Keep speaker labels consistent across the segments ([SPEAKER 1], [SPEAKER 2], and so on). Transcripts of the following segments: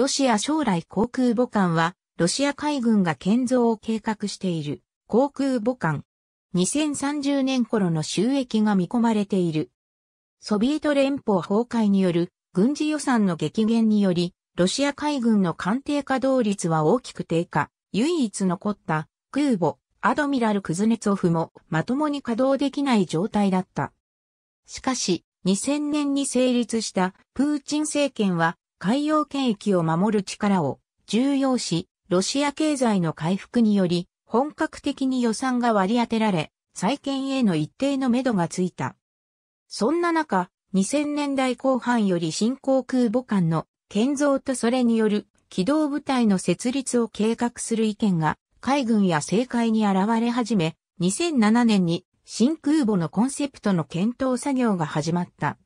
[SPEAKER 1] ロシア将来航空母艦は、ロシア海軍が建造を計画している航空母艦。2030年頃の収益が見込まれている。ソビエト連邦崩壊による軍事予算の激減により、ロシア海軍の艦艇稼働率は大きく低下。唯一残った空母、アドミラル・クズネツオフもまともに稼働できない状態だった。しかし、2000年に成立したプーチン政権は海洋権益を守る力を重要し、ロシア経済の回復により、本格的に予算が割り当てられ、再建への一定の目処がついた。そんな中、2000年代後半より新航空母艦の建造とそれによる機動部隊の設立を計画する意見が海軍や政界に現れ始め、2007年に新空母のコンセプトの検討作業が始まった。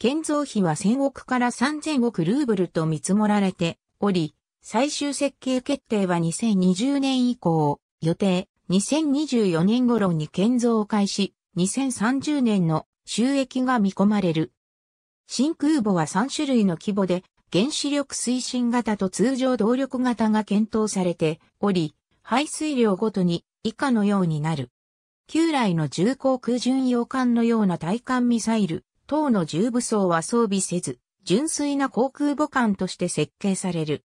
[SPEAKER 1] 建造費は1000億から3000億ルーブルと見積もられており、最終設計決定は2020年以降、予定2024年頃に建造を開始、2030年の収益が見込まれる。新空母は3種類の規模で、原子力推進型と通常動力型が検討されており、排水量ごとに以下のようになる。旧来の重航空巡洋艦のような対艦ミサイル、等の重武装は装備せず、純粋な航空母艦として設計される。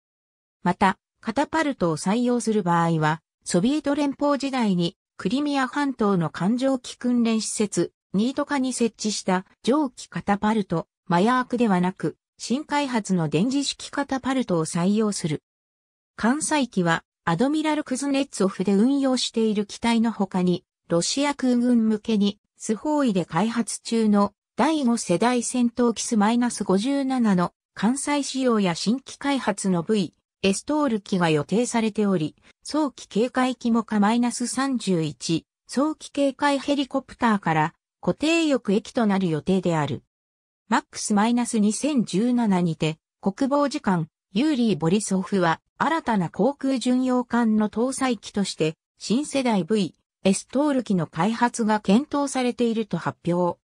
[SPEAKER 1] また、カタパルトを採用する場合は、ソビエト連邦時代にクリミア半島の艦上機訓練施設、ニートカに設置した蒸気カタパルト、マヤークではなく、新開発の電磁式カタパルトを採用する。艦載機は、アドミラル・クズネッツオフで運用している機体の他に、ロシア空軍向けに、スホーイで開発中の第5世代戦闘機スマイナス -57 の関西仕様や新規開発の V、エストール機が予定されており、早期警戒機もかマイナス -31、早期警戒ヘリコプターから固定翼駅となる予定である。マックス -2017 にて、国防次官、ユーリー・ボリソフは、新たな航空巡洋艦の搭載機として、新世代 V、エストール機の開発が検討されていると発表。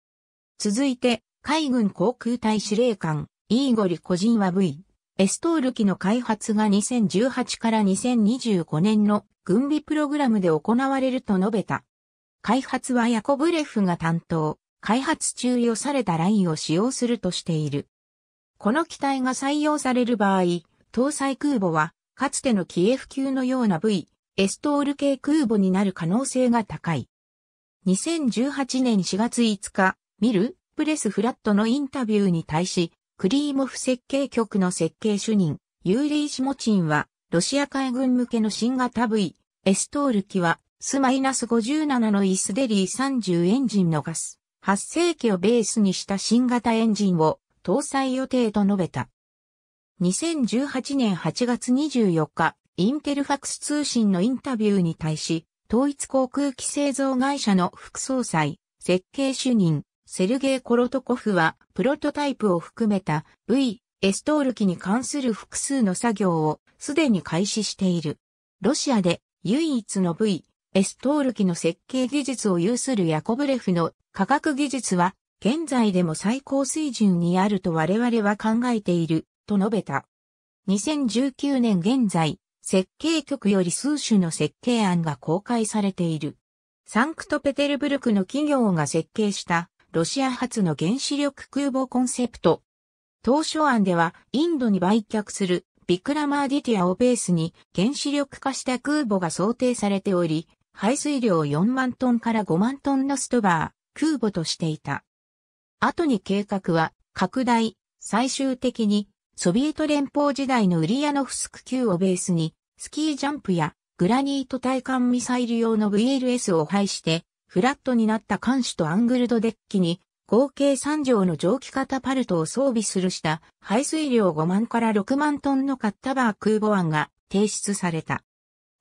[SPEAKER 1] 続いて、海軍航空隊司令官、イーゴリ・コジンは V。エストール機の開発が2018から2025年の軍備プログラムで行われると述べた。開発はヤコブレフが担当、開発中予されたラインを使用するとしている。この機体が採用される場合、搭載空母は、かつてのキエフ級のような V、エストール系空母になる可能性が高い。2018年4月5日、ミル、プレスフラットのインタビューに対し、クリーモフ設計局の設計主任、ユーリー・シモチンは、ロシア海軍向けの新型 V、エストール機は、スマイナス57のイスデリー30エンジンのガス、発生機をベースにした新型エンジンを搭載予定と述べた。2018年8月24日、インテルファクス通信のインタビューに対し、統一航空機製造会社の副総裁、設計主任、セルゲイ・コロトコフは、プロトタイプを含めた V、エストール機に関する複数の作業をすでに開始している。ロシアで唯一の V、エストール機の設計技術を有するヤコブレフの科学技術は、現在でも最高水準にあると我々は考えている、と述べた。2019年現在、設計局より数種の設計案が公開されている。サンクトペテルブルクの企業が設計したロシア発の原子力空母コンセプト。当初案では、インドに売却するビクラマーディティアをベースに原子力化した空母が想定されており、排水量4万トンから5万トンのストバー、空母としていた。後に計画は拡大、最終的にソビエト連邦時代のウリアノフスク級をベースに、スキージャンプやグラニート対艦ミサイル用の VLS を配して、フラットになった艦首とアングルドデッキに、合計3畳の蒸気型パルトを装備するした排水量5万から6万トンのカッタバー空母案が提出された。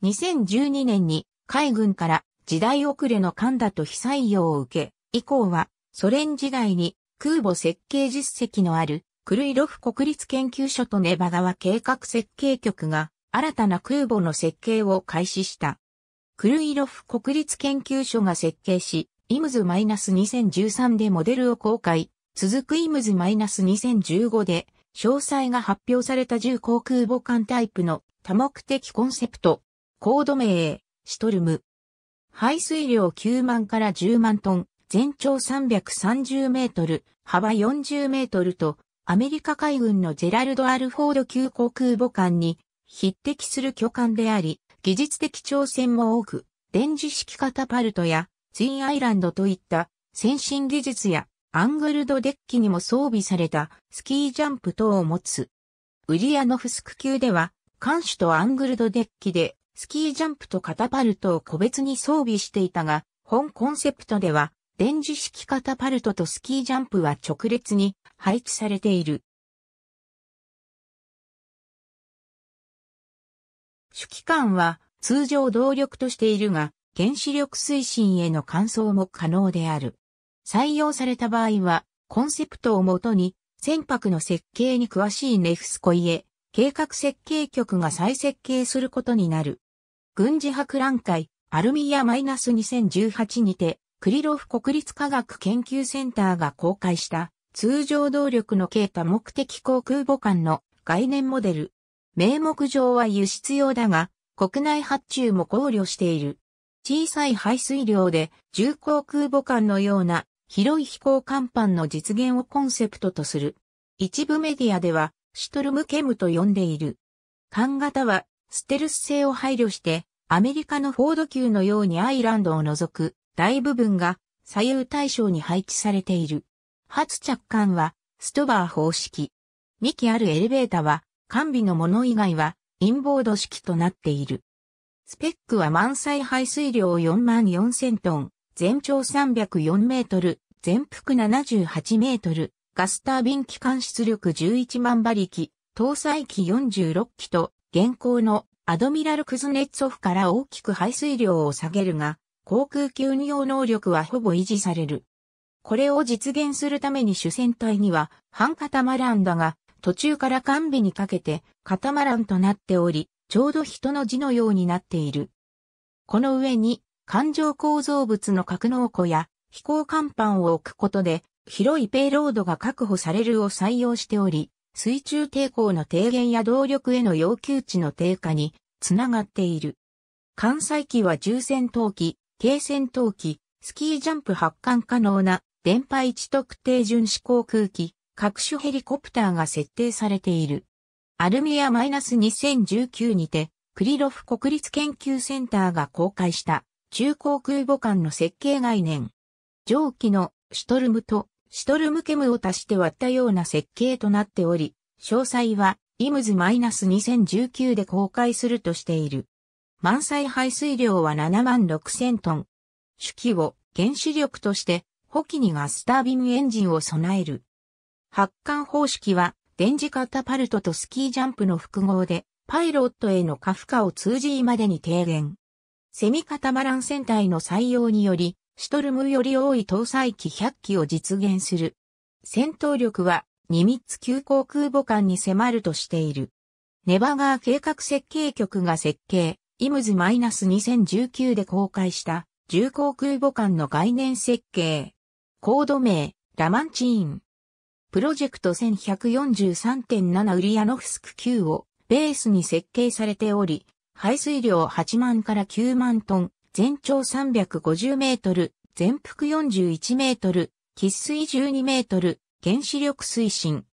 [SPEAKER 1] 2012年に海軍から時代遅れの艦だと被採用を受け、以降はソ連時代に空母設計実績のあるクルイロフ国立研究所とネバ川計画設計局が新たな空母の設計を開始した。クルイロフ国立研究所が設計し、イムズ -2013 でモデルを公開、続くイムズ -2015 で、詳細が発表された重航空母艦タイプの多目的コンセプト、コード名、シトルム。排水量9万から10万トン、全長330メートル、幅40メートルと、アメリカ海軍のジェラルド・アルフォード級航空母艦に匹敵する巨艦であり、技術的挑戦も多く、電磁式カタパルトやツインアイランドといった先進技術やアングルドデッキにも装備されたスキージャンプ等を持つ。ウリアノフスク級では、艦首とアングルドデッキでスキージャンプとカタパルトを個別に装備していたが、本コンセプトでは電磁式カタパルトとスキージャンプは直列に配置されている。主機関は通常動力としているが、原子力推進への換装も可能である。採用された場合は、コンセプトをもとに、船舶の設計に詳しいネフスコイエ、計画設計局が再設計することになる。軍事博覧会、アルミス -2018 にて、クリロフ国立科学研究センターが公開した、通常動力の経過目的航空母艦の概念モデル、名目上は輸出用だが、国内発注も考慮している。小さい排水量で重航空母艦のような広い飛行甲板の実現をコンセプトとする。一部メディアではシュトルムケムと呼んでいる。艦型はステルス性を配慮してアメリカのフォード級のようにアイランドを除く大部分が左右対称に配置されている。初着艦はストバー方式。2機あるエレベータは完備のもの以外はインボード式となっている。スペックは満載排水量4万4000トン、全長304メートル、全幅78メートル、ガスタービン機関出力11万馬力、搭載機46機と、現行のアドミラルクズネッツオフから大きく排水量を下げるが、航空機運用能力はほぼ維持される。これを実現するために主戦隊には、半固マランだが途中から完備にかけてカタマランとなっており、ちょうど人の字のようになっている。この上に環状構造物の格納庫や飛行甲板を置くことで広いペイロードが確保されるを採用しており、水中抵抗の低減や動力への要求値の低下につながっている。関西機は重戦闘機、軽戦闘機、スキージャンプ発艦可能な電波一特定巡視航空機、各種ヘリコプターが設定されている。アルミア -2019 にて、クリロフ国立研究センターが公開した中航空母艦の設計概念。上記のシュトルムとシュトルムケムを足して割ったような設計となっており、詳細はイムズ -2019 で公開するとしている。満載排水量は7万6000トン。主機を原子力として、ホキニガスタービンエンジンを備える。発艦方式は、電磁カタパルトとスキージャンプの複合で、パイロットへの過負荷を通じまでに低減。セミカタマラン船体の採用により、シュトルムより多い搭載機100機を実現する。戦闘力は、ニミッツ級航空母艦に迫るとしている。ネバガー計画設計局が設計、イムズ -2019 で公開した重航空母艦の概念設計。コード名、ラマンチーン。プロジェクト1143.7ウリアノフスク級をベースに設計されており、排水量8万から9万トン、全長350メートル、全幅41メートル、喫水12メートル、原子力推進。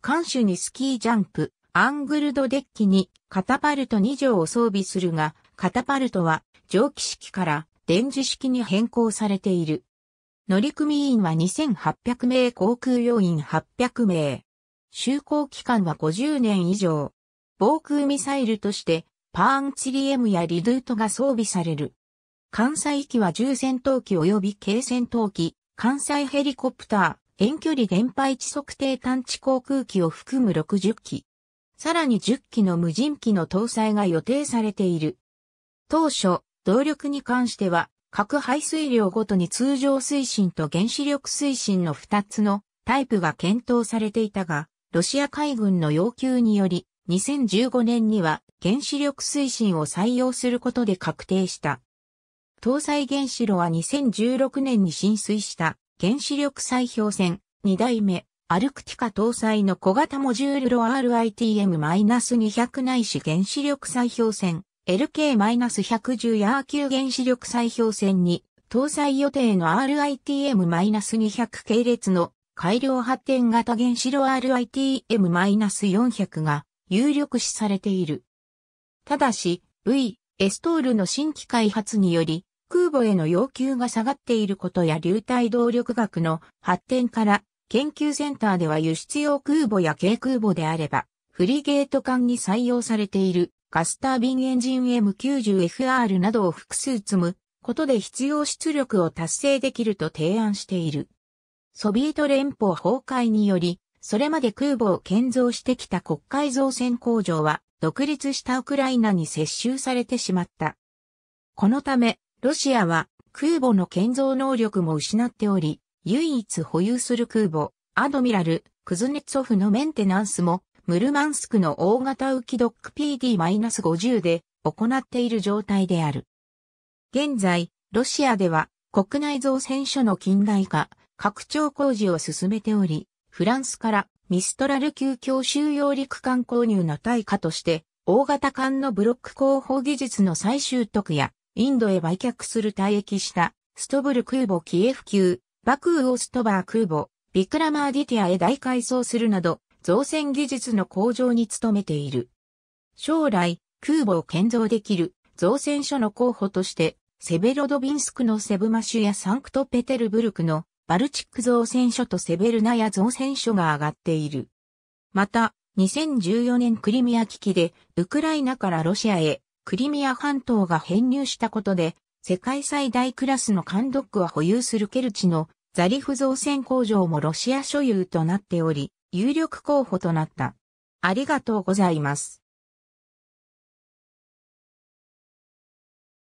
[SPEAKER 1] 艦首にスキージャンプ、アングルドデッキにカタパルト2乗を装備するが、カタパルトは蒸気式から電磁式に変更されている。乗組員は2800名航空要員800名。就航期間は50年以上。防空ミサイルとして、パーンチリ M やリドゥートが装備される。関西機は重戦闘機及び軽戦闘機、関西ヘリコプター、遠距離電波位置測定探知航空機を含む60機。さらに10機の無人機の搭載が予定されている。当初、動力に関しては、各排水量ごとに通常推進と原子力推進の2つのタイプが検討されていたが、ロシア海軍の要求により、2015年には原子力推進を採用することで確定した。搭載原子炉は2016年に浸水した原子力砕氷船2代目アルクティカ搭載の小型モジュールロ RITM-200 内い原子力砕氷船 LK-110 ヤー級原子力砕氷船に搭載予定の RITM-200 系列の改良発展型原子炉 RITM-400 が有力視されている。ただし、V、エストールの新規開発により、空母への要求が下がっていることや流体動力学の発展から、研究センターでは輸出用空母や軽空母であれば、フリゲート艦に採用されているガスタービンエンジン M90FR などを複数積むことで必要出力を達成できると提案している。ソビエト連邦崩壊により、それまで空母を建造してきた国会造船工場は、独立したウクライナに接収されてしまった。このため、ロシアは空母の建造能力も失っており、唯一保有する空母、アドミラル、クズネツォフのメンテナンスもムルマンスクの大型浮きドック PD-50 で行っている状態である。現在、ロシアでは国内造船所の近代化、拡張工事を進めており、フランスからミストラル級強襲用陸艦購入の対価として、大型艦のブロック広報技術の再習得や、インドへ売却する退役したストブル空母キエフ級、バクーオストバー空母、ビクラマーディティアへ大改装するなど、造船技術の向上に努めている。将来、空母を建造できる造船所の候補として、セベロドビンスクのセブマシュやサンクトペテルブルクのバルチック造船所とセベルナや造船所が上がっている。また、2014年クリミア危機で、ウクライナからロシアへ、クリミア半島が編入したことで、世界最大クラスの艦ドックは保有するケルチのザリフ造船工場もロシア所有となっており、有力候補となった。ありがとうございます。